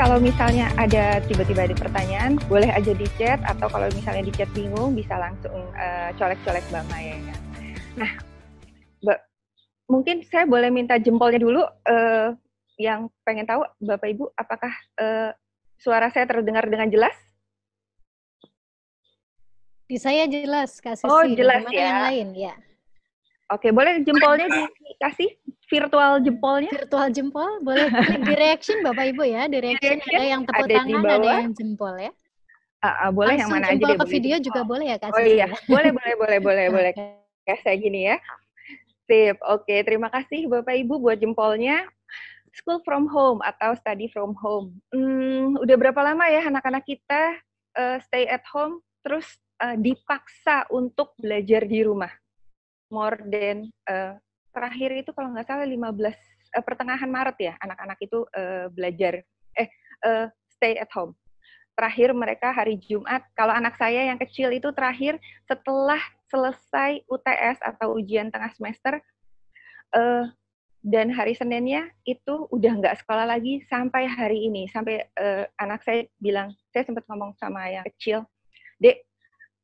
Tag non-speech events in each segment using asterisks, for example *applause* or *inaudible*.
kalau misalnya ada tiba-tiba ada pertanyaan, boleh aja di chat atau kalau misalnya di chat bingung bisa langsung eh, colek-colek uh, Mbak Maya ya. Nah, Mbak, mungkin saya boleh minta jempolnya dulu uh, yang pengen tahu Bapak Ibu apakah uh, suara saya terdengar dengan jelas? Di saya jelas, kasih Oh, jelas ya. yang lain, ya. Oke, boleh jempolnya *clears throat* dikasih virtual jempolnya? Virtual jempol boleh *laughs* klik di reaction Bapak Ibu ya, di reaction, ada yang tepuk ada tangan, ada yang jempol ya. Uh, uh, boleh Langsung yang mana aja deh. ke video jempol. juga boleh ya kasih? Oh iya, boleh boleh boleh boleh *laughs* boleh. Kayak saya gini ya. Sip. Oke, okay. terima kasih Bapak Ibu buat jempolnya. School from home atau study from home. Hmm, udah berapa lama ya anak-anak kita uh, stay at home terus uh, dipaksa untuk belajar di rumah? More than uh, terakhir itu kalau nggak salah 15 eh, pertengahan Maret ya anak-anak itu eh, belajar eh eh, stay at home. Terakhir mereka hari Jumat. Kalau anak saya yang kecil itu terakhir setelah selesai UTS atau ujian tengah semester eh, dan hari Seninnya itu udah nggak sekolah lagi sampai hari ini sampai eh, anak saya bilang saya sempat ngomong sama yang kecil dek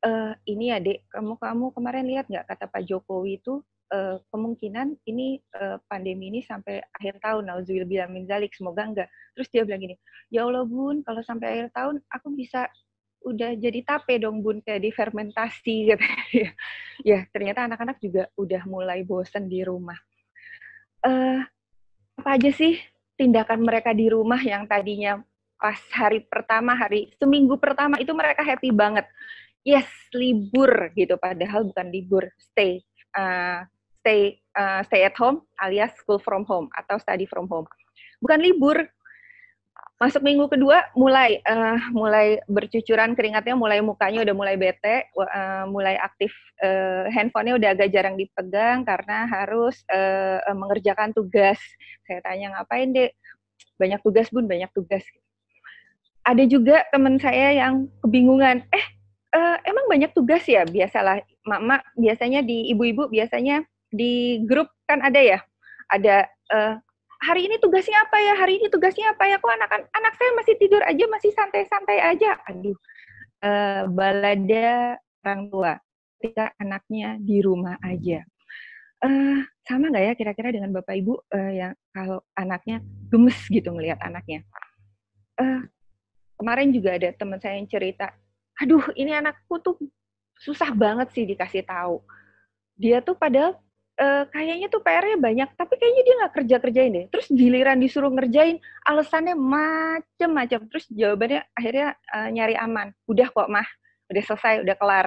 uh, ini ya dek kamu kamu kemarin lihat nggak kata Pak Jokowi itu uh, kemungkinan ini uh, pandemi ini sampai akhir tahun. Nauzubillah min zalik, semoga enggak. Terus dia bilang gini, "Ya Allah, Bun, kalau sampai akhir tahun aku bisa udah jadi tape dong bun kayak difermentasi gitu *laughs* ya. ya ternyata anak-anak juga udah mulai bosen di rumah uh, apa aja sih tindakan mereka di rumah yang tadinya pas hari pertama hari seminggu pertama itu mereka happy banget yes libur gitu padahal bukan libur stay uh, stay uh, stay at home alias school from home atau study from home. Bukan libur. Masuk minggu kedua mulai uh, mulai bercucuran keringatnya, mulai mukanya udah mulai bete, uh, mulai aktif uh, handphonenya udah agak jarang dipegang karena harus uh, mengerjakan tugas. Saya tanya ngapain deh? Banyak tugas bun, banyak tugas. Ada juga teman saya yang kebingungan. Eh, uh, emang banyak tugas ya biasalah mak-mak biasanya di ibu-ibu biasanya di grup kan ada ya, ada uh, hari ini tugasnya apa ya, hari ini tugasnya apa ya, kok anak anak saya masih tidur aja, masih santai-santai aja, aduh, uh, balada orang tua ketika anaknya di rumah aja. Uh, sama nggak ya kira-kira dengan bapak ibu uh, yang kalau anaknya gemes gitu melihat anaknya. Uh, kemarin juga ada teman saya yang cerita, aduh ini anakku tuh susah banget sih dikasih tahu. Dia tuh padahal uh, kayaknya tuh PR-nya banyak, tapi kayaknya dia nggak kerja-kerjain deh. Terus giliran disuruh ngerjain, alasannya macem-macem. Terus jawabannya akhirnya uh, nyari aman. Udah kok mah, udah selesai, udah kelar.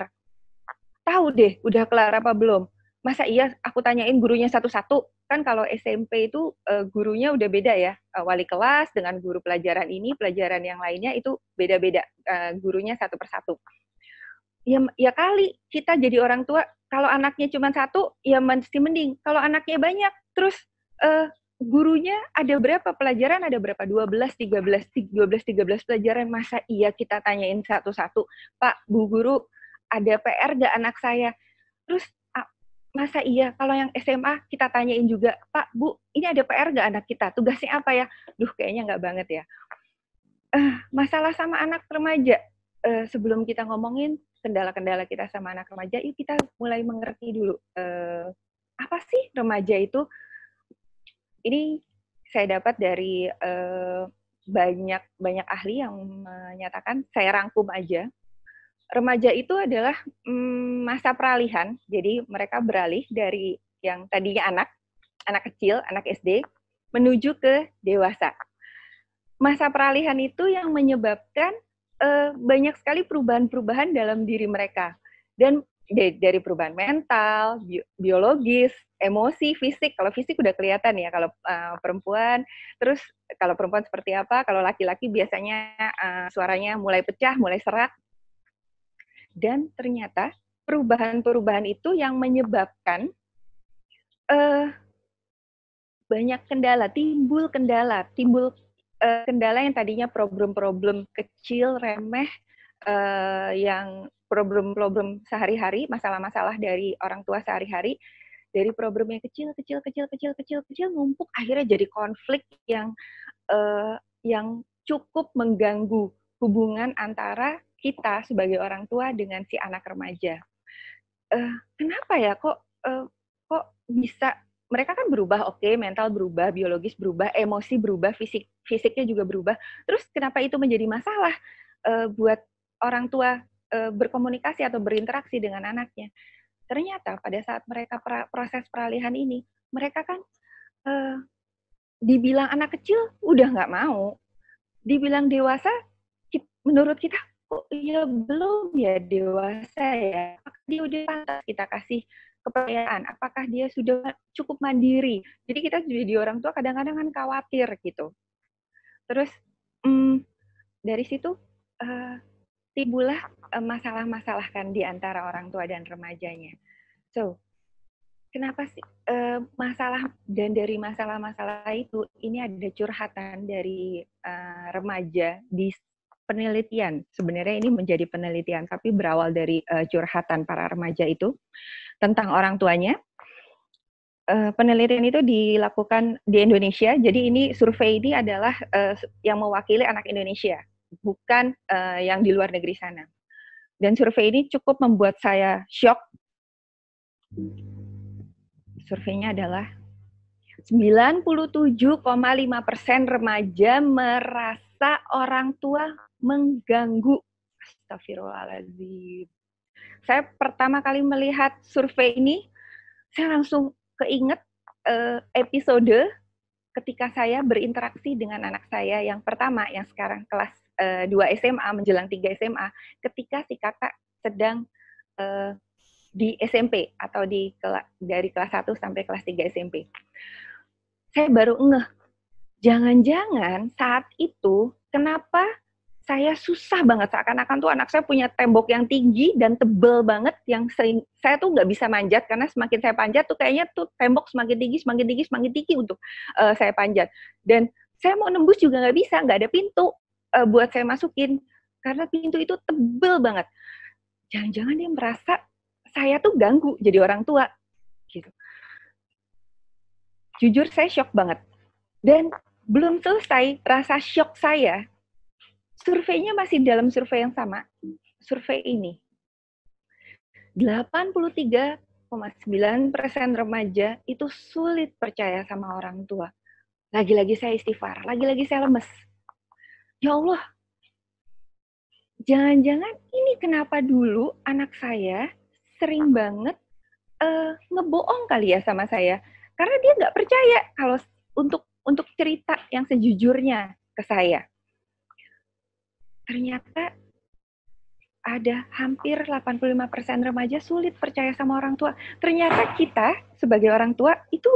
Tahu deh, udah kelar apa belum? Masa iya aku tanyain gurunya satu-satu? Kan kalau SMP itu uh, gurunya udah beda ya. Uh, wali kelas dengan guru pelajaran ini, pelajaran yang lainnya itu beda-beda. Uh, gurunya satu persatu ya ya kali kita jadi orang tua kalau anaknya cuma satu ya mesti mending kalau anaknya banyak terus uh, gurunya ada berapa pelajaran ada berapa 12 13 12 13 pelajaran masa iya kita tanyain satu-satu Pak Bu guru ada PR gak anak saya terus masa iya kalau yang SMA kita tanyain juga Pak Bu ini ada PR gak anak kita tugasnya apa ya duh kayaknya nggak banget ya uh, masalah sama anak remaja uh, sebelum kita ngomongin kendala-kendala kita sama anak remaja, yuk kita mulai mengerti dulu eh, apa sih remaja itu. Ini saya dapat dari banyak eh, banyak banyak ahli yang menyatakan, saya rangkum aja. Remaja itu adalah mm, masa peralihan, jadi mereka beralih dari yang tadinya anak, anak kecil, anak SD, menuju ke dewasa. Masa peralihan itu yang menyebabkan uh, banyak sekali perubahan-perubahan dalam diri mereka dan dari perubahan mental, biologis, emosi, fisik. Kalau fisik udah kelihatan ya kalau uh, perempuan. Terus kalau perempuan seperti apa? Kalau laki-laki biasanya uh, suaranya mulai pecah, mulai serak. Dan ternyata perubahan-perubahan itu yang menyebabkan uh, banyak kendala, timbul kendala, timbul uh, kendala yang tadinya problem-problem kecil remeh uh, yang problem-problem sehari-hari, masalah-masalah dari orang tua sehari-hari, dari problem yang kecil, kecil, kecil, kecil, kecil, kecil ngumpuk akhirnya jadi konflik yang uh, yang cukup mengganggu hubungan antara kita sebagai orang tua dengan si anak remaja. Uh, kenapa ya kok uh, kok bisa mereka kan berubah, oke, okay, mental berubah, biologis berubah, emosi berubah, fisik fisiknya juga berubah. Terus kenapa itu menjadi masalah uh, buat orang tua uh, berkomunikasi atau berinteraksi dengan anaknya? Ternyata pada saat mereka pra, proses peralihan ini, mereka kan uh, dibilang anak kecil udah nggak mau, dibilang dewasa, menurut kita kok oh, ya belum ya dewasa ya, dia udah pantas kita kasih kepercayaan, apakah dia sudah cukup mandiri. Jadi kita jadi orang tua kadang-kadang kan khawatir gitu. Terus hmm, dari situ uh, timbullah eh, masalah-masalah kan di antara orang tua dan remajanya. So, kenapa sih uh, masalah dan dari masalah-masalah itu ini ada curhatan dari uh, remaja di penelitian. Sebenarnya ini menjadi penelitian, tapi berawal dari uh, curhatan para remaja itu tentang orang tuanya. Eh, penelitian itu dilakukan di Indonesia. Jadi ini survei ini adalah uh, yang mewakili anak Indonesia, bukan uh, yang di luar negeri sana. Dan survei ini cukup membuat saya shock. Surveinya adalah 97,5 persen remaja merasa orang tua mengganggu. Astagfirullahaladzim. Saya pertama kali melihat survei ini, saya langsung keinget eh, episode ketika saya berinteraksi dengan anak saya yang pertama, yang sekarang kelas 2 eh, SMA, menjelang 3 SMA, ketika si kakak sedang eh, di SMP atau di dari kelas 1 sampai kelas 3 SMP. Saya baru ngeh, jangan-jangan saat itu kenapa saya susah banget seakan-akan tuh anak saya punya tembok yang tinggi dan tebel banget yang sering saya tuh nggak bisa manjat karena semakin saya panjat tuh kayaknya tuh tembok semakin tinggi semakin tinggi semakin tinggi untuk uh, saya panjat dan saya mau nembus juga nggak bisa nggak ada pintu uh, buat saya masukin karena pintu itu tebel banget jangan-jangan dia merasa saya tuh ganggu jadi orang tua gitu jujur saya shock banget dan belum selesai rasa shock saya surveinya masih dalam survei yang sama, survei ini. 83,9 persen remaja itu sulit percaya sama orang tua. Lagi-lagi saya istighfar, lagi-lagi saya lemes. Ya Allah, jangan-jangan ini kenapa dulu anak saya sering banget uh, ngebohong kali ya sama saya. Karena dia nggak percaya kalau untuk untuk cerita yang sejujurnya ke saya ternyata ada hampir 85% remaja sulit percaya sama orang tua. Ternyata kita sebagai orang tua itu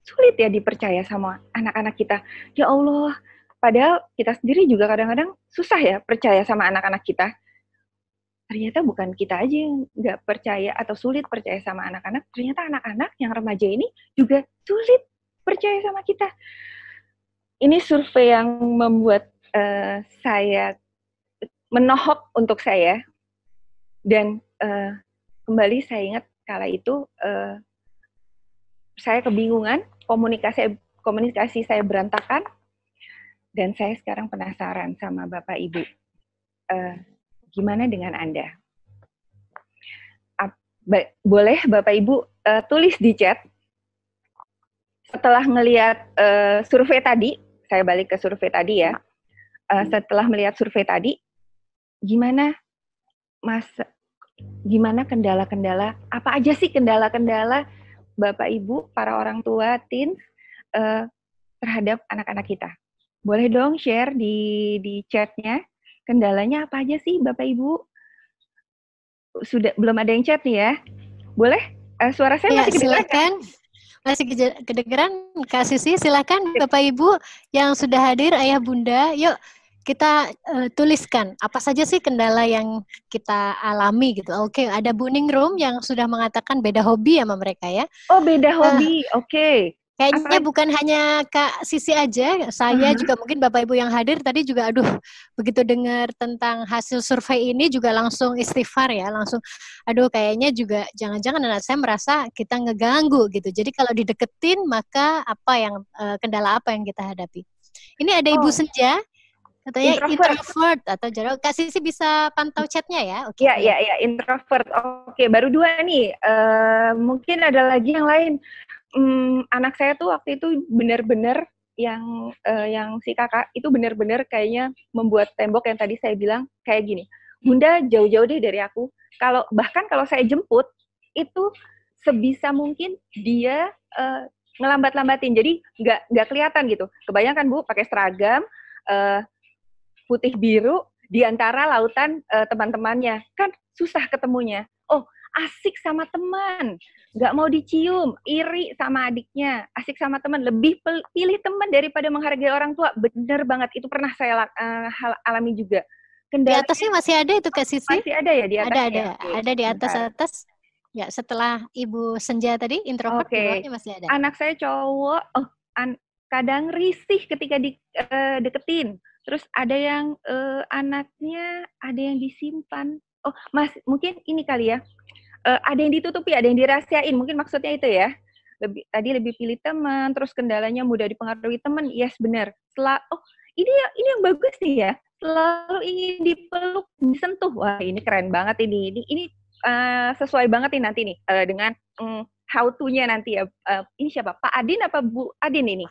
sulit ya dipercaya sama anak-anak kita. Ya Allah, padahal kita sendiri juga kadang-kadang susah ya percaya sama anak-anak kita. Ternyata bukan kita aja yang nggak percaya atau sulit percaya sama anak-anak. Ternyata anak-anak yang remaja ini juga sulit percaya sama kita. Ini survei yang membuat uh, saya menohok untuk saya dan uh, kembali saya ingat kala itu uh, saya kebingungan komunikasi komunikasi saya berantakan dan saya sekarang penasaran sama bapak ibu uh, gimana dengan anda Ap, ba boleh bapak ibu uh, tulis di chat setelah melihat uh, survei tadi saya balik ke survei tadi ya uh, setelah melihat survei tadi gimana Mas gimana kendala-kendala apa aja sih kendala-kendala Bapak Ibu para orang tua tin uh, eh, terhadap anak-anak kita? Boleh dong share di di chatnya kendalanya apa aja sih Bapak Ibu? Sudah belum ada yang chat nih ya? Boleh? Uh, suara saya ya, masih kedengeran? Silakan. Kan? Masih kedengeran kasih sih silakan Bapak Ibu yang sudah hadir, Ayah Bunda, yuk kita uh, tuliskan apa saja sih kendala yang kita alami gitu. Oke, okay, ada Buning Room yang sudah mengatakan beda hobi ya sama mereka ya. Oh, beda eh, hobi. Uh, Oke. Okay. Kayaknya apa? bukan hanya Kak Sisi aja, saya uh-huh. juga mungkin Bapak Ibu yang hadir tadi juga aduh begitu dengar tentang hasil survei ini juga langsung istighfar ya, langsung aduh kayaknya juga jangan-jangan anak saya merasa kita ngeganggu gitu. Jadi kalau dideketin maka apa yang eh, kendala apa yang kita hadapi. Ini ada Ibu oh. Senja Katanya introvert, introvert atau jarak. Kak Sisi bisa pantau chatnya ya? Oke. Okay. Ya, ya, ya, introvert. Oke, okay, baru dua nih. Uh, mungkin ada lagi yang lain. Um, anak saya tuh waktu itu benar-benar yang uh, yang si kakak itu benar-benar kayaknya membuat tembok yang tadi saya bilang kayak gini. Bunda jauh-jauh deh dari aku. Kalau bahkan kalau saya jemput itu sebisa mungkin dia uh, ngelambat-lambatin. Jadi nggak nggak kelihatan gitu. Kebanyakan bu pakai seragam. Uh, putih biru di antara lautan uh, teman-temannya. Kan susah ketemunya. Oh, asik sama teman, nggak mau dicium, iri sama adiknya, asik sama teman, lebih pilih teman daripada menghargai orang tua. Bener banget, itu pernah saya uh, alami juga. Kendari, di atasnya masih ada itu Kak Sisi? Masih ada ya di atas? Ada, ada. ada di atas-atas. Ya, setelah Ibu Senja tadi, introvert okay. masih ada. Anak saya cowok, oh, an kadang risih ketika di, uh, deketin Terus ada yang uh, anaknya ada yang disimpan. Oh, Mas, mungkin ini kali ya. Uh, ada yang ditutupi, ada yang dirahasiain. Mungkin maksudnya itu ya. Lebih tadi lebih pilih teman, terus kendalanya mudah dipengaruhi teman. Yes, benar. Setelah oh, ini ini yang bagus nih ya. Selalu ingin dipeluk, disentuh. Wah, ini keren banget ini. Ini ini uh, sesuai banget nih nanti nih uh, dengan um, mm, how to-nya nanti ya. Uh, ini siapa? Pak Adin apa Bu Adin ini?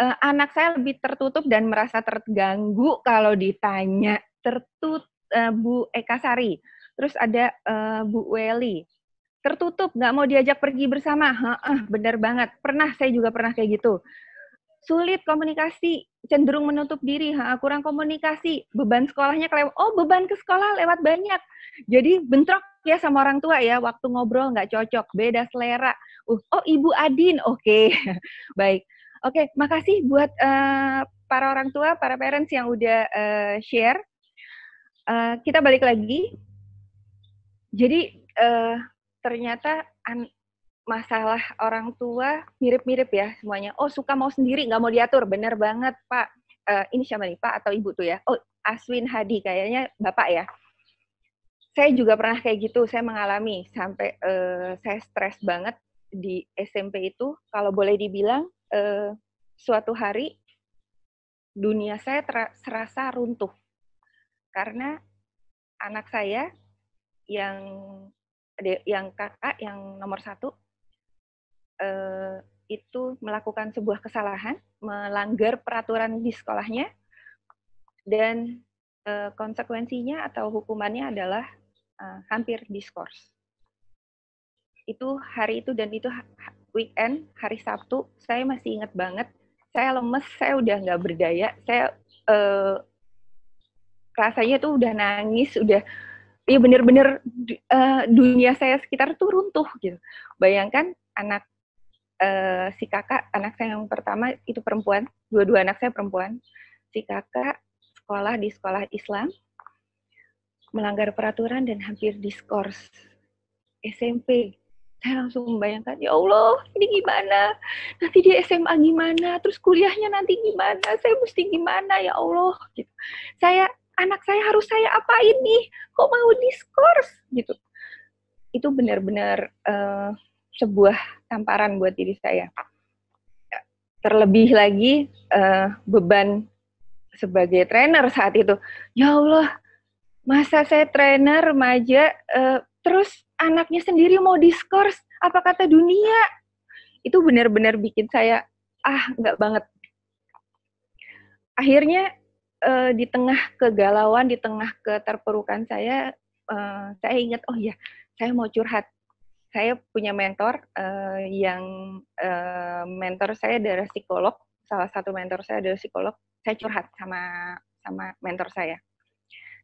uh, anak saya lebih tertutup dan merasa terganggu kalau ditanya Tertutup uh, eh, Bu Eka Sari. Terus ada uh, Bu Weli. Tertutup, nggak mau diajak pergi bersama. Heeh, benar banget. Pernah saya juga pernah kayak gitu. Sulit komunikasi, cenderung menutup diri, ha, kurang komunikasi, beban sekolahnya kelewat. Oh, beban ke sekolah lewat banyak. Jadi bentrok ya sama orang tua ya, waktu ngobrol nggak cocok, beda selera. Uh, oh, Ibu Adin, oke. Okay. *laughs* Baik Oke, okay, makasih buat uh, para orang tua, para parents yang udah uh, share. Uh, kita balik lagi. Jadi uh, ternyata masalah orang tua mirip-mirip ya semuanya. Oh suka mau sendiri, nggak mau diatur, bener banget Pak. Uh, ini siapa nih Pak atau Ibu tuh ya? Oh Aswin Hadi kayaknya Bapak ya saya juga pernah kayak gitu, saya mengalami sampai uh, saya stres banget di SMP itu. Kalau boleh dibilang, uh, suatu hari dunia saya terasa runtuh karena anak saya yang yang kakak yang nomor satu uh, itu melakukan sebuah kesalahan melanggar peraturan di sekolahnya dan uh, konsekuensinya atau hukumannya adalah uh, hampir diskors itu hari itu dan itu weekend hari Sabtu saya masih ingat banget saya lemes saya udah nggak berdaya saya uh, rasanya tuh udah nangis udah iya bener-bener uh, dunia saya sekitar tuh runtuh gitu bayangkan anak uh, si kakak anak saya yang pertama itu perempuan dua-dua anak saya perempuan si kakak sekolah di sekolah Islam melanggar peraturan dan hampir diskors SMP saya langsung membayangkan ya Allah ini gimana nanti dia SMA gimana terus kuliahnya nanti gimana saya mesti gimana ya Allah gitu saya anak saya harus saya apain nih kok mau diskurs gitu itu benar-benar uh, sebuah tamparan buat diri saya terlebih lagi uh, beban sebagai trainer saat itu ya Allah masa saya trainer maja uh, terus anaknya sendiri mau diskors apa kata dunia itu benar-benar bikin saya ah nggak banget akhirnya uh, di tengah kegalauan di tengah keterperukan saya uh, saya ingat oh ya saya mau curhat saya punya mentor uh, yang uh, mentor saya adalah psikolog salah satu mentor saya adalah psikolog saya curhat sama sama mentor saya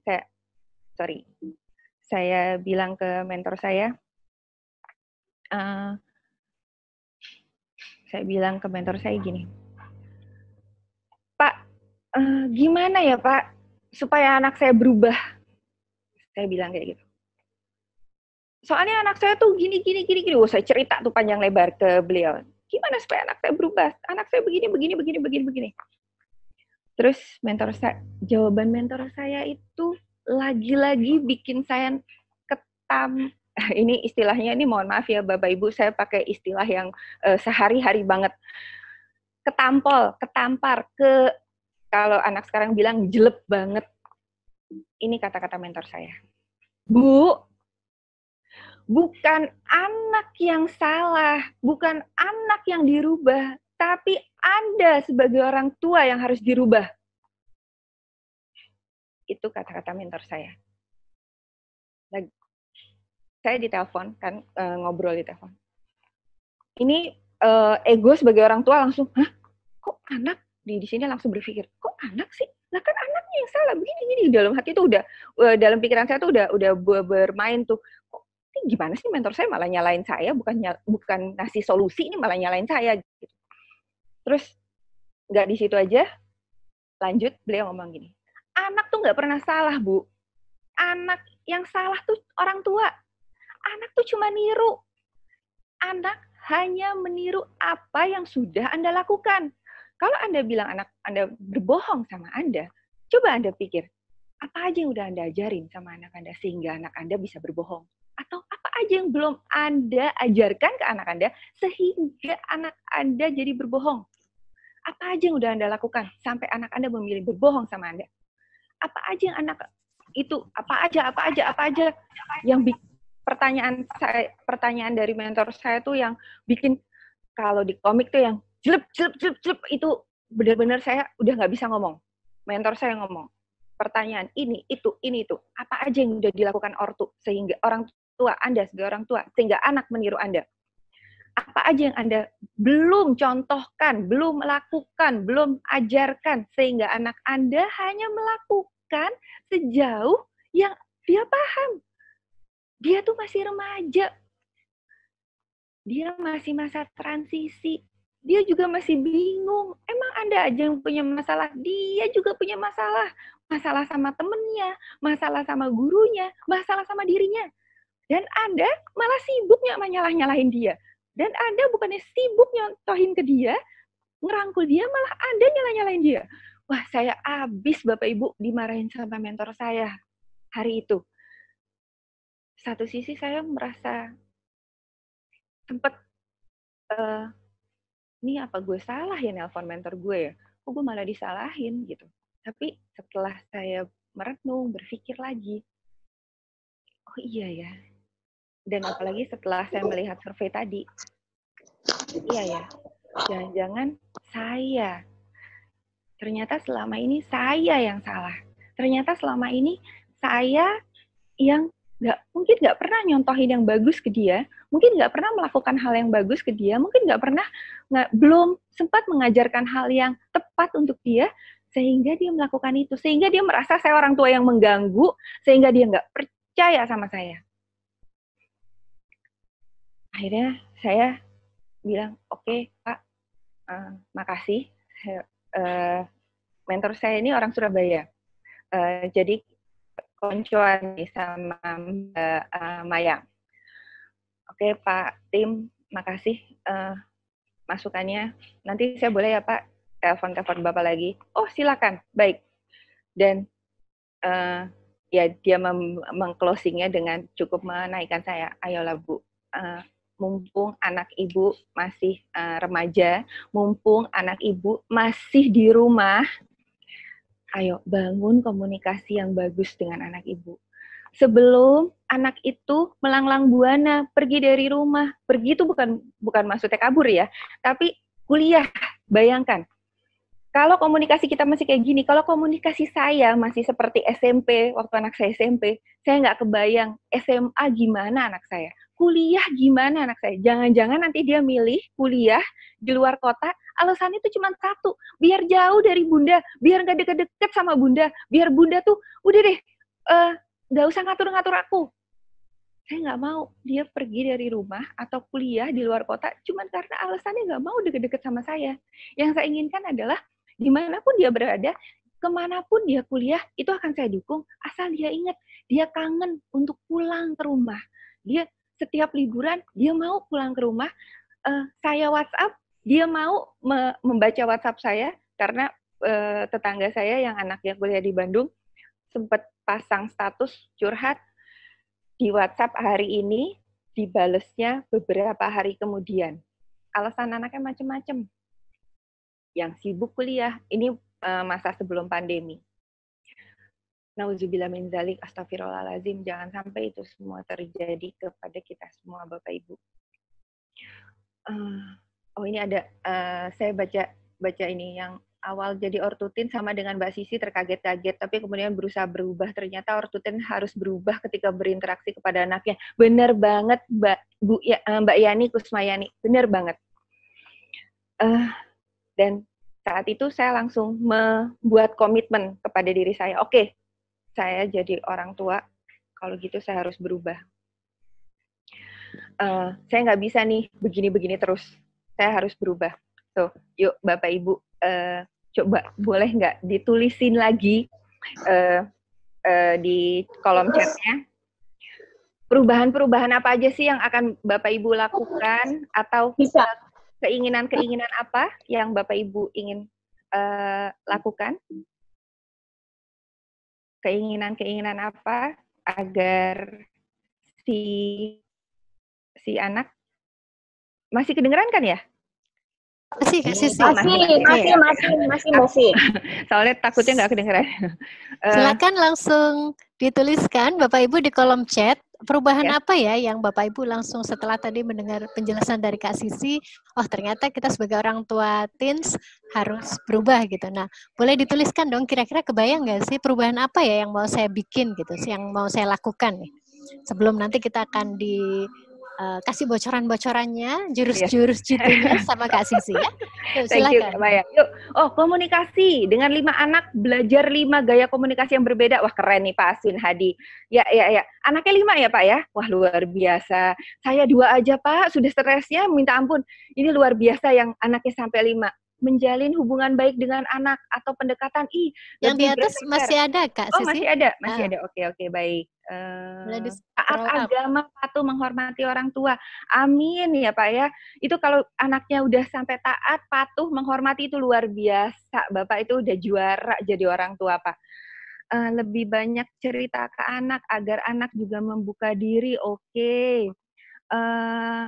saya sorry saya bilang ke mentor saya, uh, saya bilang ke mentor saya gini, Pak, uh, gimana ya Pak supaya anak saya berubah? Saya bilang kayak gitu. Soalnya anak saya tuh gini gini gini gini, oh, saya cerita tuh panjang lebar ke beliau. Gimana supaya anak saya berubah? Anak saya begini begini begini begini begini. Terus mentor saya, jawaban mentor saya itu lagi-lagi bikin saya ketam *laughs* ini istilahnya ini mohon maaf ya Bapak Ibu saya pakai istilah yang uh, sehari-hari banget ketampol, ketampar, ke kalau anak sekarang bilang jelek banget. Ini kata-kata mentor saya. Bu, bukan anak yang salah, bukan anak yang dirubah, tapi Anda sebagai orang tua yang harus dirubah itu kata-kata mentor saya. saya ditelepon kan eh, ngobrol di telepon. Ini eh, ego sebagai orang tua langsung, hah kok anak di di sini langsung berpikir, kok anak sih? Nah kan anaknya yang salah begini gini dalam hati itu udah eh, dalam pikiran saya tuh udah udah bermain tuh. Kok ini gimana sih mentor saya malah nyalain saya bukan nyal, bukan ngasih solusi ini malah nyalain saya Terus nggak di situ aja, lanjut beliau ngomong gini anak tuh nggak pernah salah, Bu. Anak yang salah tuh orang tua. Anak tuh cuma niru. Anak hanya meniru apa yang sudah Anda lakukan. Kalau Anda bilang anak Anda berbohong sama Anda, coba Anda pikir, apa aja yang udah Anda ajarin sama anak Anda sehingga anak Anda bisa berbohong? Atau apa aja yang belum Anda ajarkan ke anak Anda sehingga anak Anda jadi berbohong? Apa aja yang udah Anda lakukan sampai anak Anda memilih berbohong sama Anda? apa aja yang anak itu apa aja apa aja apa aja yang bikin pertanyaan saya pertanyaan dari mentor saya tuh yang bikin kalau di komik tuh yang jelep jelep jelep jelep itu benar-benar saya udah nggak bisa ngomong mentor saya ngomong pertanyaan ini itu ini itu apa aja yang udah dilakukan ortu sehingga orang tua anda sebagai orang tua sehingga anak meniru anda apa aja yang Anda belum contohkan, belum melakukan, belum ajarkan sehingga anak Anda hanya melakukan sejauh yang dia paham. Dia tuh masih remaja. Dia masih masa transisi. Dia juga masih bingung. Emang Anda aja yang punya masalah? Dia juga punya masalah. Masalah sama temennya, masalah sama gurunya, masalah sama dirinya. Dan Anda malah sibuknya menyalah nyalahin dia dan Anda bukannya sibuk nyontohin ke dia, ngerangkul dia, malah Anda nyala-nyalain dia. Wah, saya abis Bapak Ibu dimarahin sama mentor saya hari itu. Satu sisi saya merasa sempet, uh, ini apa gue salah ya nelpon mentor gue ya? Kok gue malah disalahin gitu. Tapi setelah saya merenung, berpikir lagi, oh iya ya, dan apalagi setelah saya melihat survei tadi iya ya jangan-jangan saya ternyata selama ini saya yang salah ternyata selama ini saya yang nggak mungkin nggak pernah nyontohin yang bagus ke dia, mungkin nggak pernah melakukan hal yang bagus ke dia, mungkin nggak pernah nggak belum sempat mengajarkan hal yang tepat untuk dia sehingga dia melakukan itu, sehingga dia merasa saya orang tua yang mengganggu, sehingga dia nggak percaya sama saya akhirnya saya bilang oke okay, pak uh, makasih uh, mentor saya ini orang Surabaya uh, jadi koncoan nih sama uh, Mayang oke okay, pak tim makasih uh, masukannya nanti saya boleh ya pak telepon telepon bapak lagi oh silakan baik dan uh, ya dia mengclosingnya dengan cukup menaikkan saya ayolah bu uh, mumpung anak ibu masih uh, remaja, mumpung anak ibu masih di rumah, ayo bangun komunikasi yang bagus dengan anak ibu. Sebelum anak itu melanglang buana, pergi dari rumah, pergi itu bukan bukan maksudnya kabur ya, tapi kuliah. Bayangkan, kalau komunikasi kita masih kayak gini, kalau komunikasi saya masih seperti SMP, waktu anak saya SMP, saya nggak kebayang SMA gimana anak saya kuliah gimana anak saya? Jangan-jangan nanti dia milih kuliah di luar kota, alasannya itu cuma satu, biar jauh dari bunda, biar nggak deket-deket sama bunda, biar bunda tuh udah deh, eh, nggak uh, usah ngatur-ngatur aku. Saya nggak mau dia pergi dari rumah atau kuliah di luar kota, cuma karena alasannya nggak mau deket-deket sama saya. Yang saya inginkan adalah dimanapun dia berada, kemanapun dia kuliah, itu akan saya dukung, asal dia ingat, dia kangen untuk pulang ke rumah. Dia setiap liburan dia mau pulang ke rumah, uh, saya WhatsApp, dia mau me membaca WhatsApp saya karena uh, tetangga saya yang anaknya kuliah di Bandung sempat pasang status curhat di WhatsApp hari ini dibalesnya beberapa hari kemudian. Alasan anaknya macam-macam. Yang sibuk kuliah, ini eh, masa sebelum pandemi Nauzubillah min zalik, astagfirullahalazim. Jangan sampai itu semua terjadi kepada kita semua Bapak Ibu. Uh, oh ini ada uh, saya baca baca ini yang awal jadi ortutin sama dengan Mbak Sisi terkaget-kaget, tapi kemudian berusaha berubah. Ternyata ortutin harus berubah ketika berinteraksi kepada anaknya. benar banget Mbak Bu ya, eh, Mbak Yani Kusmayani, benar banget. Uh, dan saat itu saya langsung membuat komitmen kepada diri saya. Oke, okay, saya jadi orang tua kalau gitu saya harus berubah uh, saya nggak bisa nih begini-begini terus saya harus berubah tuh yuk bapak ibu uh, coba boleh nggak ditulisin lagi uh, uh, di kolom chatnya perubahan-perubahan apa aja sih yang akan bapak ibu lakukan atau bisa keinginan-keinginan apa yang bapak ibu ingin uh, lakukan keinginan-keinginan apa agar si si anak masih kedengeran kan ya? Masih, masih, masih, masih, masih, masih, masih, masih. *laughs* Soalnya takutnya nggak kedengeran. Silakan langsung dituliskan Bapak Ibu di kolom chat perubahan ya. apa ya yang Bapak Ibu langsung setelah tadi mendengar penjelasan dari Kak Sisi, oh ternyata kita sebagai orang tua teens harus berubah gitu. Nah, boleh dituliskan dong kira-kira kebayang nggak sih perubahan apa ya yang mau saya bikin gitu, yang mau saya lakukan nih. Sebelum nanti kita akan di Eh, kasih bocoran-bocorannya, iya. jurus-jurus judulnya *laughs* sama Kak Sisi ya. Yuk, Thank you, Maya. Yuk, oh komunikasi dengan lima anak belajar lima gaya komunikasi yang berbeda. Wah keren nih Pak Asin Hadi. Ya, ya, ya. Anaknya lima ya Pak ya. Wah luar biasa. Saya dua aja Pak. Sudah stresnya, minta ampun. Ini luar biasa yang anaknya sampai lima menjalin hubungan baik dengan anak atau pendekatan i yang di atas masih ada kak oh, Sisi? oh masih ada masih ah. ada oke oke baik Uh, taat eh, agama patuh menghormati orang tua. Amin ya Pak ya. Itu kalau anaknya udah sampai taat, patuh menghormati itu luar biasa. Bapak itu udah juara jadi orang tua Pak. Uh, lebih banyak cerita ke anak agar anak juga membuka diri. Oke. Okay. Eh,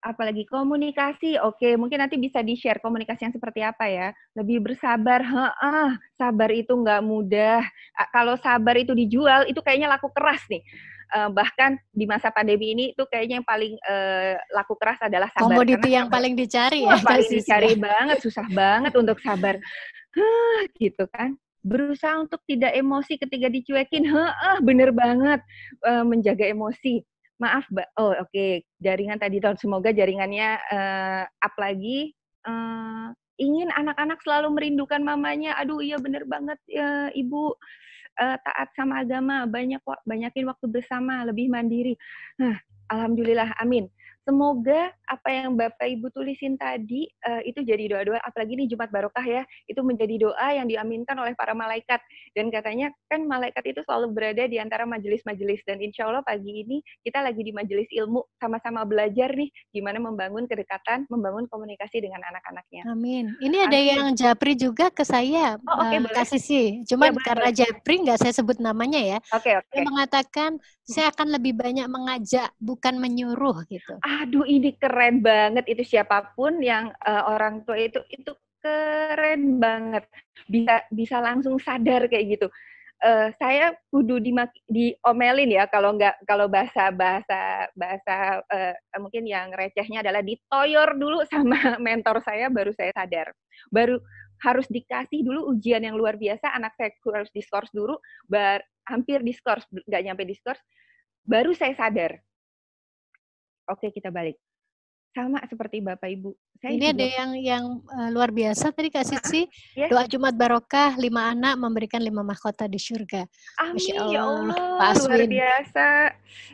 apalagi komunikasi. Oke, mungkin nanti bisa di-share komunikasi yang seperti apa ya. Lebih bersabar. Heeh, sabar itu nggak mudah. Kalau sabar itu dijual, itu kayaknya laku keras nih. Uh, bahkan di masa pandemi ini itu kayaknya yang paling uh, laku keras adalah sabar. Komoditi yang sabar, paling dicari ya. Paling dicari banget, susah banget untuk sabar. Huh, gitu kan berusaha untuk tidak emosi ketika dicuekin, heeh, bener banget uh, menjaga emosi. Maaf, ba oh oke, okay jaringan tadi tahun semoga jaringannya uh, up lagi uh, ingin anak-anak selalu merindukan mamanya aduh iya bener banget ya, ibu uh, taat sama agama banyak banyakin waktu bersama lebih mandiri nah alhamdulillah amin Semoga apa yang Bapak Ibu tulisin tadi uh, itu jadi doa-doa, apalagi ini Jumat Barokah ya, itu menjadi doa yang diaminkan oleh para malaikat. Dan katanya kan malaikat itu selalu berada di antara majelis-majelis. Dan insya Allah pagi ini kita lagi di majelis ilmu, sama-sama belajar nih gimana membangun kedekatan, membangun komunikasi dengan anak-anaknya. Amin. Ini ada Amin. yang Japri juga ke saya, oh, okay, uh, eh, kasih sih. Cuma ya, karena boleh. Japri nggak saya sebut namanya ya, okay, okay. mengatakan saya akan lebih banyak mengajak bukan menyuruh gitu aduh ini keren banget itu siapapun yang uh, orang tua itu itu keren banget bisa bisa langsung sadar kayak gitu uh, saya kudu di diomelin ya kalau nggak kalau bahasa bahasa bahasa uh, mungkin yang recehnya adalah ditoyor dulu *laughs* sama mentor saya baru saya sadar baru harus dikasih dulu ujian yang luar biasa anak saya harus diskors dulu bar hampir diskors nggak nyampe diskors baru saya sadar Oke, kita balik. Sama seperti Bapak Ibu. Saya Ini ada yang yang eh, luar biasa tadi Kak Sisi. yes. Iya? Doa Jumat Barokah, lima anak memberikan lima mahkota di surga. Amin, Masya Allah. ya Allah. Pak Aswin. Luar biasa.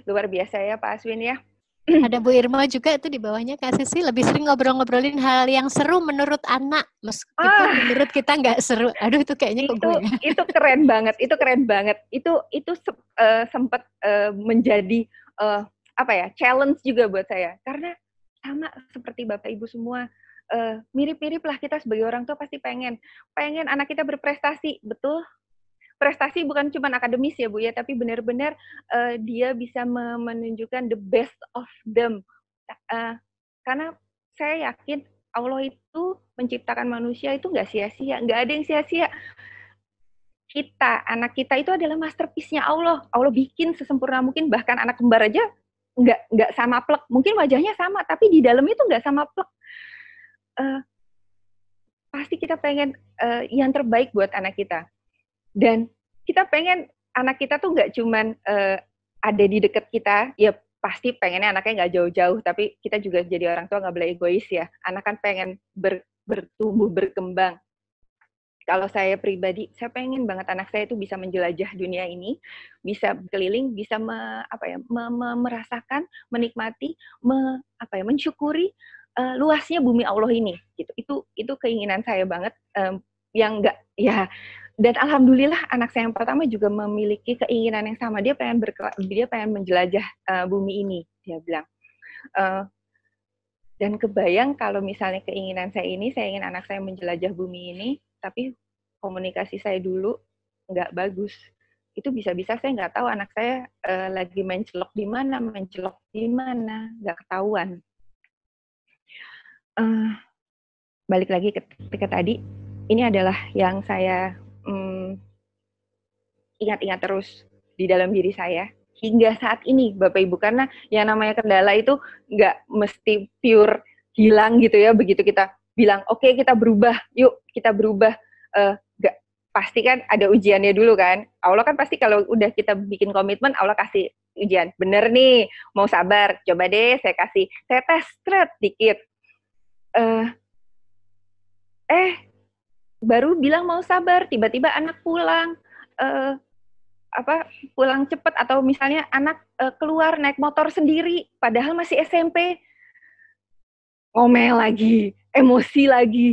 Luar biasa ya Pak Aswin ya ada Bu Irma juga itu di bawahnya Kak Sisi lebih sering ngobrol-ngobrolin hal yang seru menurut anak meskipun ah. menurut kita nggak seru. Aduh itu kayaknya itu, gue. Ya. Itu keren banget, itu keren banget. Itu itu uh, eh, sempat uh, eh, menjadi uh, apa ya challenge juga buat saya karena sama seperti bapak ibu semua uh, eh, mirip-mirip lah kita sebagai orang tua pasti pengen pengen anak kita berprestasi betul prestasi bukan cuma akademis ya bu ya tapi benar-benar uh, dia bisa menunjukkan the best of them uh, karena saya yakin Allah itu menciptakan manusia itu nggak sia-sia nggak ada yang sia-sia kita anak kita itu adalah masterpiece-nya Allah Allah bikin sesempurna mungkin bahkan anak kembar aja nggak nggak sama plek mungkin wajahnya sama tapi di dalam itu nggak sama plek uh, pasti kita pengen uh, yang terbaik buat anak kita dan kita pengen anak kita tuh nggak cuman uh, ada di deket kita ya pasti pengennya anaknya nggak jauh-jauh tapi kita juga jadi orang tua nggak boleh egois ya anak kan pengen ber, bertumbuh berkembang kalau saya pribadi saya pengen banget anak saya itu bisa menjelajah dunia ini bisa keliling bisa me, apa ya me, me, merasakan menikmati me, apa ya mensyukuri uh, luasnya bumi Allah ini gitu itu itu keinginan saya banget um, yang enggak ya dan alhamdulillah anak saya yang pertama juga memiliki keinginan yang sama dia pengen berkela, dia pengen menjelajah uh, bumi ini dia bilang uh, dan kebayang kalau misalnya keinginan saya ini saya ingin anak saya menjelajah bumi ini tapi komunikasi saya dulu nggak bagus itu bisa-bisa saya nggak tahu anak saya uh, lagi celok di mana, main celok di mana, nggak ketahuan. Uh, balik lagi ketika tadi, ini adalah yang saya mm, ingat-ingat terus di dalam diri saya hingga saat ini, Bapak Ibu, karena yang namanya kendala itu nggak mesti pure hilang gitu ya, begitu kita bilang oke okay, kita berubah yuk kita berubah uh, eh, gak pasti kan ada ujiannya dulu kan Allah kan pasti kalau udah kita bikin komitmen Allah kasih ujian bener nih mau sabar coba deh saya kasih saya tes stret dikit uh, eh baru bilang mau sabar tiba-tiba anak pulang uh, apa pulang cepat atau misalnya anak uh, keluar naik motor sendiri padahal masih SMP ngomel lagi emosi lagi.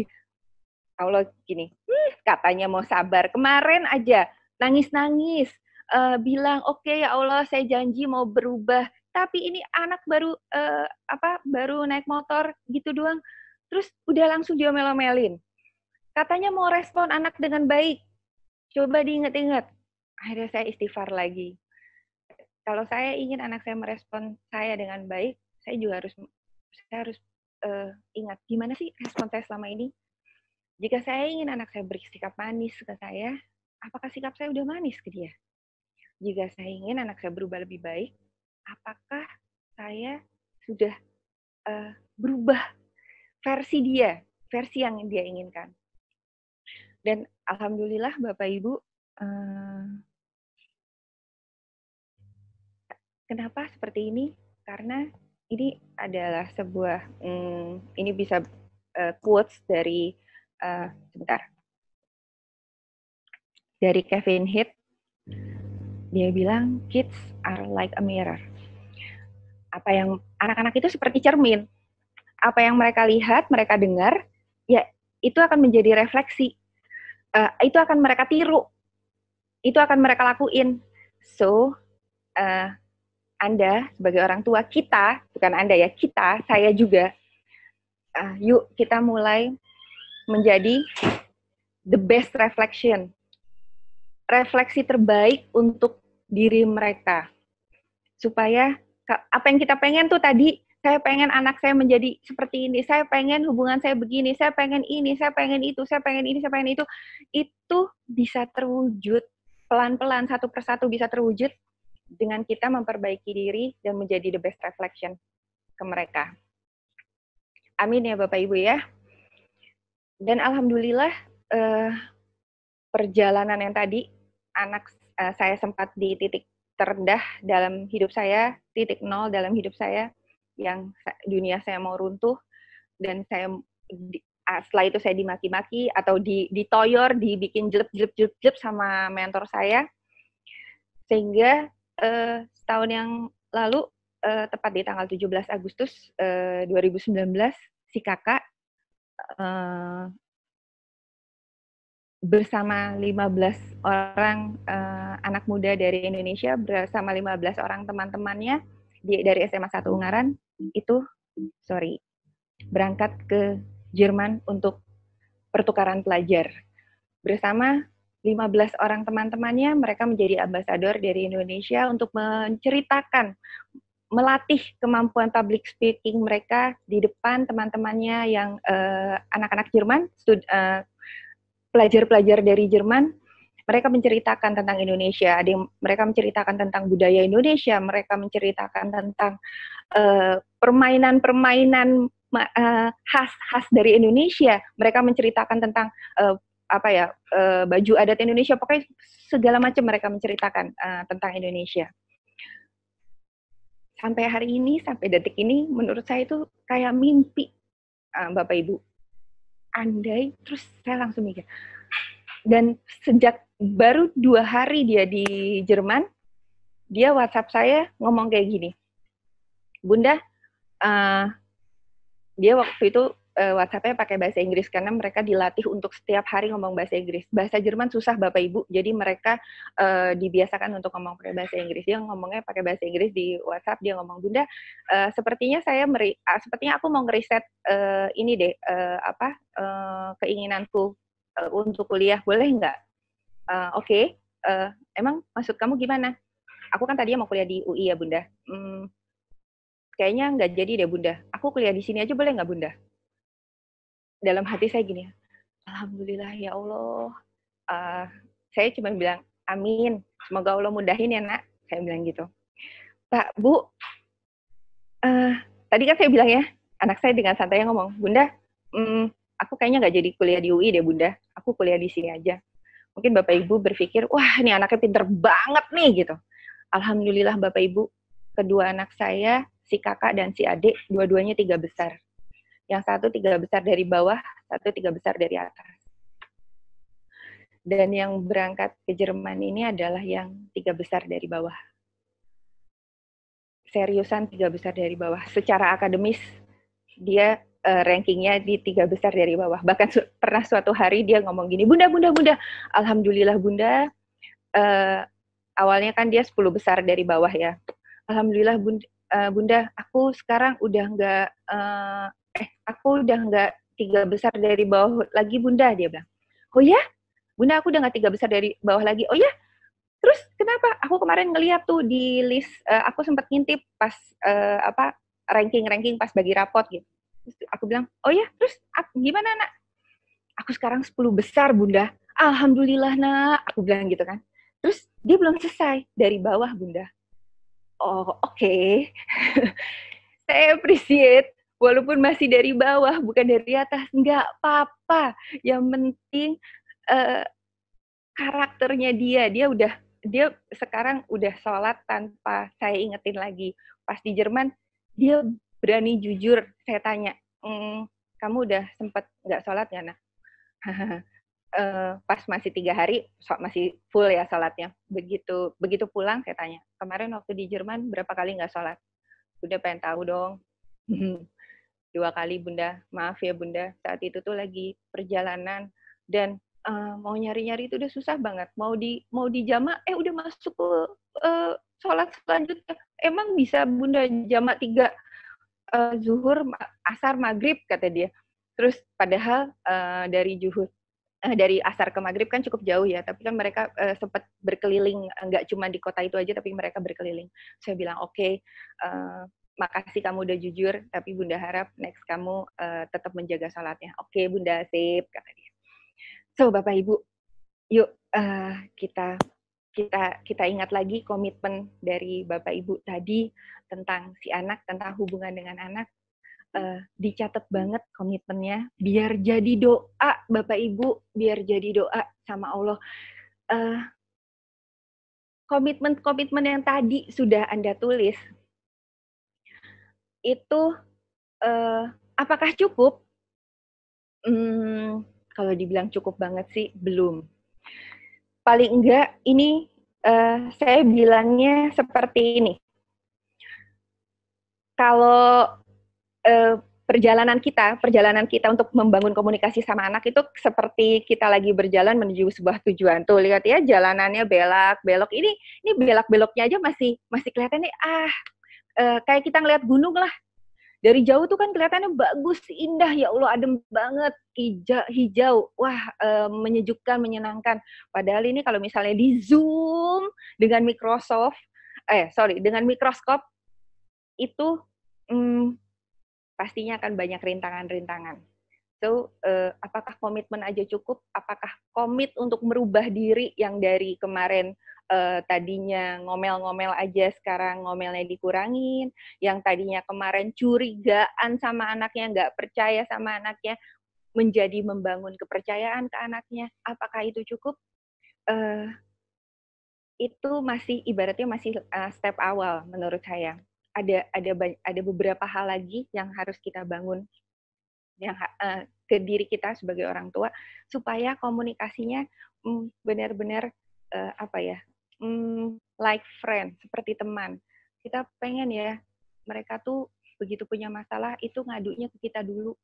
Allah gini, hmm, katanya mau sabar. Kemarin aja nangis-nangis, uh, bilang oke okay, ya Allah saya janji mau berubah. Tapi ini anak baru uh, apa baru naik motor gitu doang. Terus udah langsung diomel-omelin. Katanya mau respon anak dengan baik. Coba diingat-ingat. Akhirnya saya istighfar lagi. Kalau saya ingin anak saya merespon saya dengan baik, saya juga harus saya harus uh, ingat gimana sih respon saya selama ini. Jika saya ingin anak saya bersikap manis ke saya, apakah sikap saya udah manis ke dia? Jika saya ingin anak saya berubah lebih baik, apakah saya sudah uh, berubah versi dia, versi yang dia inginkan? Dan alhamdulillah Bapak Ibu uh, Kenapa seperti ini? Karena ini adalah sebuah hmm, ini bisa uh, quotes dari uh, eh, bentar dari Kevin Heath dia bilang kids are like a mirror apa yang anak-anak itu seperti cermin apa yang mereka lihat mereka dengar ya itu akan menjadi refleksi uh, itu akan mereka tiru itu akan mereka lakuin so uh, anda sebagai orang tua kita, bukan Anda ya, kita, saya juga, uh, yuk kita mulai menjadi the best reflection, refleksi terbaik untuk diri mereka, supaya apa yang kita pengen tuh tadi saya pengen anak saya menjadi seperti ini, saya pengen hubungan saya begini, saya pengen ini, saya pengen itu, saya pengen ini, saya pengen itu, itu bisa terwujud pelan-pelan satu persatu bisa terwujud dengan kita memperbaiki diri dan menjadi the best reflection ke mereka. Amin ya Bapak Ibu ya. Dan alhamdulillah eh, perjalanan yang tadi anak eh, saya sempat di titik terendah dalam hidup saya, titik nol dalam hidup saya yang dunia saya mau runtuh dan saya di, ah, setelah itu saya dimaki-maki atau di, ditoyor, dibikin jelep jelep sama mentor saya sehingga uh, setahun yang lalu uh, tepat di tanggal 17 Agustus uh, eh, 2019 si kakak uh, bersama 15 orang uh, anak muda dari Indonesia bersama 15 orang teman-temannya dari SMA 1 Ungaran itu sorry berangkat ke Jerman untuk pertukaran pelajar bersama 15 orang teman-temannya mereka menjadi ambasador dari Indonesia untuk menceritakan melatih kemampuan public speaking mereka di depan teman-temannya yang anak eh, anak-anak Jerman, pelajar eh, pelajar-pelajar dari Jerman, mereka menceritakan tentang Indonesia. Ada yang mereka menceritakan tentang budaya Indonesia, mereka menceritakan tentang eh, permainan-permainan uh, khas-khas dari Indonesia. Mereka menceritakan tentang uh, apa ya uh, baju adat Indonesia pokoknya segala macam mereka menceritakan uh, tentang Indonesia sampai hari ini sampai detik ini menurut saya itu kayak mimpi uh, bapak ibu andai terus saya langsung mikir dan sejak baru dua hari dia di Jerman dia WhatsApp saya ngomong kayak gini bunda uh, dia waktu itu uh, WhatsApp-nya pakai bahasa Inggris karena mereka dilatih untuk setiap hari ngomong bahasa Inggris. Bahasa Jerman susah Bapak Ibu, jadi mereka uh, dibiasakan untuk ngomong pakai bahasa Inggris. Dia ngomongnya pakai bahasa Inggris di WhatsApp, dia ngomong Bunda, uh, sepertinya saya meri uh, sepertinya aku mau ngeriset uh, ini deh uh, apa uh, keinginanku uh, untuk kuliah boleh nggak? Uh, Oke, okay. uh, emang maksud kamu gimana? Aku kan tadinya mau kuliah di UI ya Bunda. Hmm, kayaknya nggak jadi deh Bunda. Aku kuliah di sini aja boleh nggak Bunda? dalam hati saya gini ya, alhamdulillah ya Allah uh, saya cuma bilang amin semoga Allah mudahin ya nak saya bilang gitu pak bu uh, tadi kan saya bilang ya anak saya dengan santai ngomong bunda mm, aku kayaknya nggak jadi kuliah di UI deh bunda aku kuliah di sini aja mungkin bapak ibu berpikir wah ini anaknya pinter banget nih gitu alhamdulillah bapak ibu kedua anak saya si kakak dan si adik dua-duanya tiga besar yang satu tiga besar dari bawah, satu tiga besar dari atas. Dan yang berangkat ke Jerman ini adalah yang tiga besar dari bawah. Seriusan tiga besar dari bawah. Secara akademis dia uh, rankingnya di tiga besar dari bawah. Bahkan su pernah suatu hari dia ngomong gini, bunda, bunda, bunda, alhamdulillah bunda. Uh, awalnya kan dia sepuluh besar dari bawah ya. Alhamdulillah bunda, uh, eh, bunda aku sekarang udah nggak uh, eh aku udah nggak tiga besar dari bawah lagi bunda dia bilang oh ya bunda aku udah nggak tiga besar dari bawah lagi oh ya terus kenapa aku kemarin ngeliat tuh di list uh, aku sempat ngintip pas uh, apa ranking ranking pas bagi rapot gitu terus aku bilang oh ya terus aku, gimana nak aku sekarang sepuluh besar bunda alhamdulillah nak aku bilang gitu kan terus dia belum selesai dari bawah bunda oh oke okay. *laughs* saya appreciate walaupun masih dari bawah bukan dari atas nggak apa-apa yang penting uh, karakternya dia dia udah dia sekarang udah sholat tanpa saya ingetin lagi pas di Jerman dia berani jujur saya tanya mm, kamu udah sempet nggak sholat ya nak uh, *laughs* pas masih tiga hari so, masih full ya sholatnya begitu begitu pulang saya tanya kemarin waktu di Jerman berapa kali nggak sholat udah pengen tahu dong *laughs* dua kali bunda maaf ya bunda saat itu tuh lagi perjalanan dan uh, mau nyari-nyari itu udah susah banget mau di mau di jama eh udah masuk ke uh, sholat selanjutnya emang bisa bunda jama tiga uh, zuhur asar maghrib kata dia terus padahal uh, dari zuhur uh, dari asar ke maghrib kan cukup jauh ya tapi kan mereka uh, sempat berkeliling nggak cuma di kota itu aja tapi mereka berkeliling saya bilang oke okay, makasih kamu udah jujur, tapi Bunda harap next kamu uh, tetap menjaga sholatnya. Oke, okay, Bunda, sip, kata dia. So, Bapak Ibu, yuk uh, kita kita kita ingat lagi komitmen dari Bapak Ibu tadi tentang si anak, tentang hubungan dengan anak. Uh, dicatat banget komitmennya, biar jadi doa Bapak Ibu, biar jadi doa sama Allah. komitmen komitmen-komitmen yang tadi sudah Anda tulis itu uh, apakah cukup? Hmm, kalau dibilang cukup banget sih belum. Paling enggak ini uh, saya bilangnya seperti ini. Kalau uh, perjalanan kita, perjalanan kita untuk membangun komunikasi sama anak itu seperti kita lagi berjalan menuju sebuah tujuan. Tuh lihat ya jalanannya belak belok. Ini ini belak beloknya aja masih masih kelihatan nih ah uh, kayak kita ngelihat gunung lah. Dari jauh tuh kan kelihatannya bagus, indah ya Allah, adem banget, hijau, hijau. wah e, menyejukkan, menyenangkan. Padahal ini kalau misalnya di zoom dengan Microsoft, eh sorry, dengan mikroskop itu hmm, pastinya akan banyak rintangan-rintangan. So, e, apakah komitmen aja cukup? Apakah komit untuk merubah diri yang dari kemarin uh, tadinya ngomel-ngomel aja sekarang ngomelnya dikurangin, yang tadinya kemarin curigaan sama anaknya, nggak percaya sama anaknya, menjadi membangun kepercayaan ke anaknya. Apakah itu cukup? Uh, itu masih ibaratnya masih uh, step awal menurut saya. Ada ada ada beberapa hal lagi yang harus kita bangun yang uh, ke diri kita sebagai orang tua supaya komunikasinya hmm, benar-benar mm, uh, apa ya mm, like friend, seperti teman. Kita pengen ya mereka tuh begitu punya masalah itu ngadunya ke kita dulu.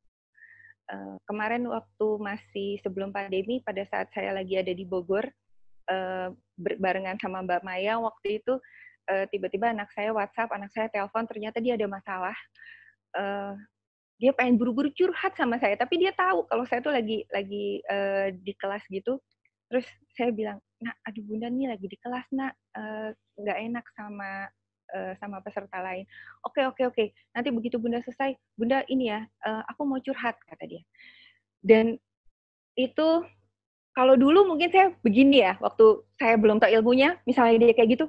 Uh, kemarin waktu masih sebelum pandemi pada saat saya lagi ada di Bogor uh, barengan sama Mbak Maya waktu itu eh, tiba-tiba uh, anak saya WhatsApp, anak saya telepon ternyata dia ada masalah. Uh, dia pengen buru-buru curhat sama saya tapi dia tahu kalau saya tuh lagi lagi uh, di kelas gitu terus saya bilang nah aduh bunda nih lagi di kelas nak eh, nggak uh, enak sama uh, sama peserta lain oke okay, oke okay, oke okay. nanti begitu bunda selesai bunda ini ya uh, aku mau curhat kata dia dan itu kalau dulu mungkin saya begini ya waktu saya belum tahu ilmunya misalnya dia kayak gitu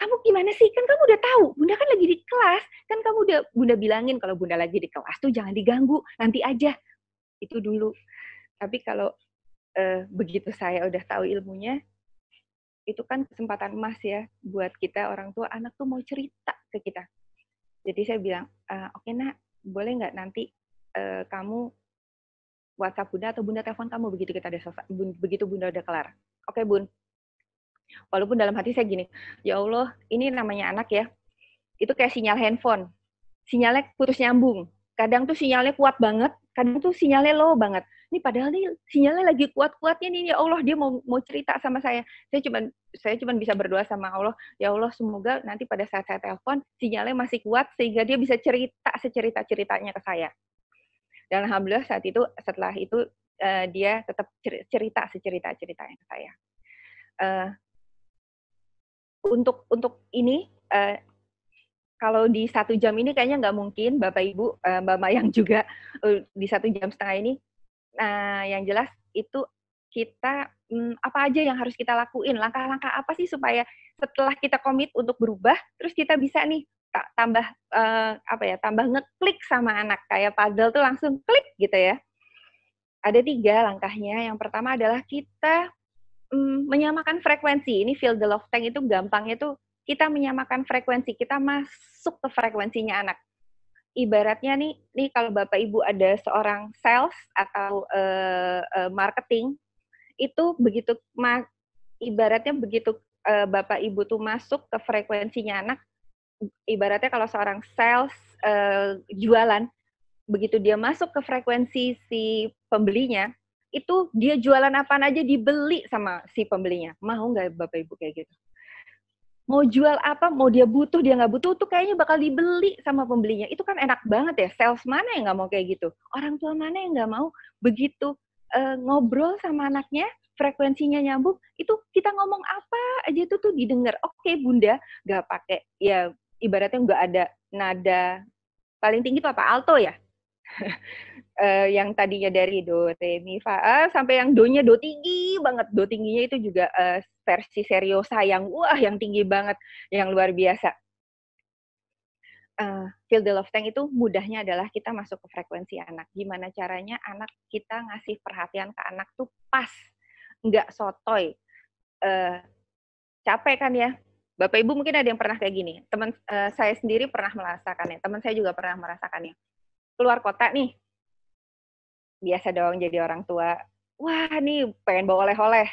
kamu gimana sih kan kamu udah tahu bunda kan lagi di kelas kan kamu udah bunda bilangin kalau bunda lagi di kelas tuh jangan diganggu nanti aja itu dulu tapi kalau eh, begitu saya udah tahu ilmunya, itu kan kesempatan emas ya buat kita orang tua anak tuh mau cerita ke kita. Jadi saya bilang, e, oke okay, nak, boleh nggak nanti eh, kamu WhatsApp bunda atau bunda telepon kamu begitu kita ada selesai, begitu bunda udah kelar. Oke okay, bun. Walaupun dalam hati saya gini, ya Allah, ini namanya anak ya, itu kayak sinyal handphone. Sinyalnya putus nyambung. Kadang tuh sinyalnya kuat banget, kadang tuh sinyalnya low banget. Ini padahal nih sinyalnya lagi kuat-kuatnya nih ya Allah dia mau mau cerita sama saya. Saya cuma saya cuma bisa berdoa sama Allah, ya Allah semoga nanti pada saat saya telepon sinyalnya masih kuat sehingga dia bisa cerita secerita-ceritanya ke saya. Dan alhamdulillah saat itu setelah itu uh, dia tetap cerita secerita-ceritanya ke saya. Uh, untuk untuk ini uh, kalau di satu jam ini kayaknya nggak mungkin Bapak Ibu, eh, Mbak Mayang juga eh, di satu jam setengah ini. Nah, yang jelas itu kita hmm, apa aja yang harus kita lakuin, langkah-langkah apa sih supaya setelah kita komit untuk berubah, terus kita bisa nih tambah eh, apa ya, tambah ngeklik sama anak kayak puzzle tuh langsung klik gitu ya. Ada tiga langkahnya. Yang pertama adalah kita hmm, menyamakan frekuensi. Ini field the love tank itu gampangnya tuh kita menyamakan frekuensi, kita masuk ke frekuensinya anak. Ibaratnya nih, nih kalau Bapak Ibu ada seorang sales atau uh, uh, marketing, itu begitu ma ibaratnya begitu uh, Bapak Ibu tuh masuk ke frekuensinya anak, ibaratnya kalau seorang sales uh, jualan, begitu dia masuk ke frekuensi si pembelinya, itu dia jualan apaan aja dibeli sama si pembelinya. Mau nggak Bapak Ibu kayak gitu? mau jual apa, mau dia butuh, dia nggak butuh, tuh kayaknya bakal dibeli sama pembelinya. Itu kan enak banget ya, sales mana yang nggak mau kayak gitu. Orang tua mana yang nggak mau begitu uh, ngobrol sama anaknya, frekuensinya nyambung, itu kita ngomong apa aja itu tuh didengar. Oke okay, bunda, nggak pakai, ya ibaratnya nggak ada nada, paling tinggi itu apa, alto ya? *laughs* uh, yang tadinya dari do re mi fa a sampai yang do-nya do tinggi banget. Do tingginya itu juga uh, versi seriosa yang wah yang tinggi banget, yang luar biasa. Uh, field of tank itu mudahnya adalah kita masuk ke frekuensi anak. Gimana caranya anak kita ngasih perhatian ke anak tuh pas, nggak sotoy. Uh, capek kan ya, Bapak Ibu mungkin ada yang pernah kayak gini. Teman uh, saya sendiri pernah merasakannya, teman saya juga pernah merasakannya. Keluar kota nih, biasa dong jadi orang tua. Wah, nih pengen bawa oleh-oleh.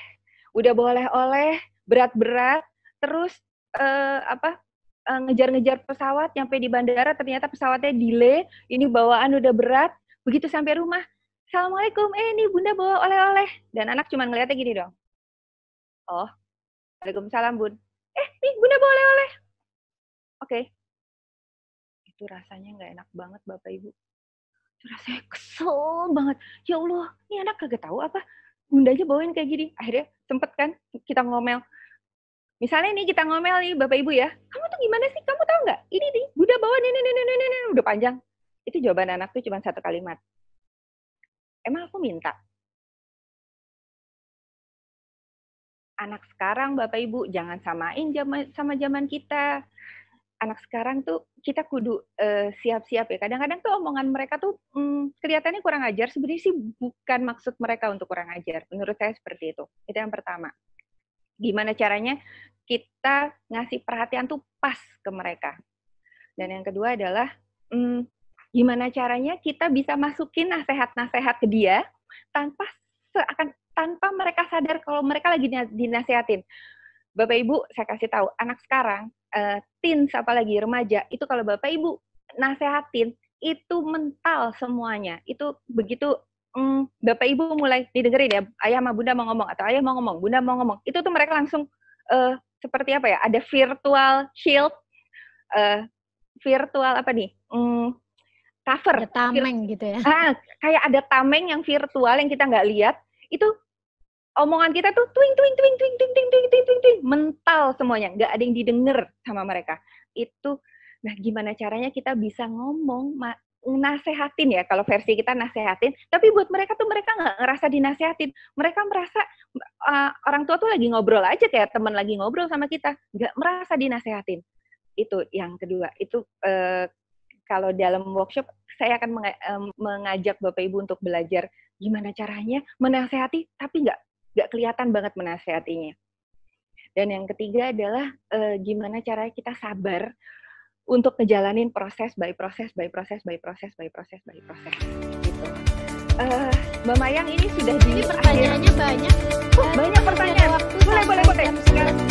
Udah bawa oleh-oleh, berat-berat, terus uh, apa? Eh, ngejar-ngejar pesawat, nyampe di bandara ternyata pesawatnya delay, ini bawaan udah berat, begitu sampai rumah, Assalamualaikum, eh ini bunda bawa oleh-oleh. Dan anak cuma ngeliatnya gini dong. Oh, Waalaikumsalam bun. Eh, nih bunda bawa oleh-oleh. Oke. Okay. Itu rasanya nggak enak banget Bapak Ibu rasanya kesel banget ya Allah ini anak kagak tahu apa bundanya bawain kayak gini akhirnya sempet kan kita ngomel misalnya nih kita ngomel nih bapak ibu ya kamu tuh gimana sih kamu tahu nggak ini nih bunda bawa nih nih nih nih nih nih udah panjang itu jawaban anak tuh cuma satu kalimat emang aku minta anak sekarang Bapak Ibu jangan samain sama zaman kita anak sekarang tuh kita kudu eh, siap-siap uh, ya. Kadang-kadang tuh omongan mereka tuh hmm, kelihatannya kurang ajar, sebenarnya sih bukan maksud mereka untuk kurang ajar. Menurut saya seperti itu. Itu yang pertama. Gimana caranya kita ngasih perhatian tuh pas ke mereka. Dan yang kedua adalah hmm, gimana caranya kita bisa masukin nasihat-nasihat ke dia tanpa seakan tanpa mereka sadar kalau mereka lagi dinasehatin. Bapak Ibu, saya kasih tahu, anak sekarang uh, teens apalagi remaja itu kalau bapak ibu nasehatin itu mental semuanya itu begitu mm, bapak ibu mulai didengerin ya ayah sama bunda mau ngomong atau ayah mau ngomong bunda mau ngomong itu tuh mereka langsung uh, seperti apa ya ada virtual shield uh, virtual apa nih mm, cover ada tameng gitu ya ah, kayak ada tameng yang virtual yang kita nggak lihat itu omongan kita tuh twing twing twing twing twing twing twing twing twing, twing mental semuanya nggak ada yang didengar sama mereka itu nah gimana caranya kita bisa ngomong nasehatin ya kalau versi kita nasehatin tapi buat mereka tuh mereka nggak ngerasa dinasehatin mereka merasa uh, orang tua tuh lagi ngobrol aja kayak teman lagi ngobrol sama kita nggak merasa dinasehatin itu yang kedua itu uh, kalau dalam workshop saya akan eh, mengajak bapak ibu untuk belajar gimana caranya menasehati tapi nggak gak kelihatan banget menasehatinya. Dan yang ketiga adalah e, gimana caranya kita sabar untuk ngejalanin proses by proses by proses by proses by proses by proses. Gitu. E, Mbak Mayang ini sudah di pertanyaannya banyak. Oh, banyak pertanyaan. Boleh boleh boleh.